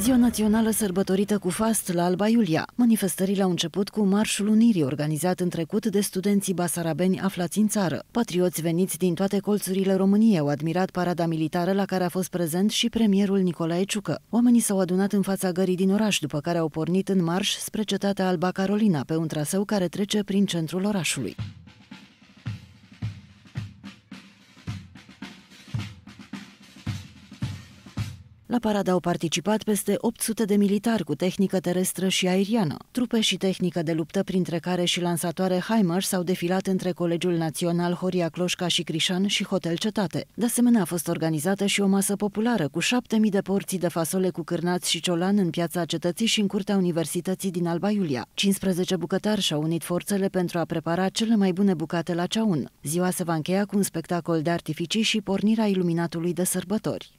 Ziua națională sărbătorită cu fast la Alba Iulia. Manifestările au început cu Marșul Unirii, organizat în trecut de studenții basarabeni aflați în țară. Patrioți veniți din toate colțurile României au admirat parada militară la care a fost prezent și premierul Nicolae Ciucă. Oamenii s-au adunat în fața gării din oraș, după care au pornit în marș spre cetatea Alba Carolina, pe un traseu care trece prin centrul orașului. La parada au participat peste 800 de militari cu tehnică terestră și aeriană, trupe și tehnică de luptă, printre care și lansatoare HIMARS s-au defilat între Colegiul Național Horia Cloșca și Crișan și Hotel Cetate. De asemenea, a fost organizată și o masă populară cu 7000 de porții de fasole cu cârnați și ciolan în piața cetății și în curtea Universității din Alba Iulia. 15 bucătari și-au unit forțele pentru a prepara cele mai bune bucate la ceaun. Ziua se va încheia cu un spectacol de artificii și pornirea iluminatului de sărbători.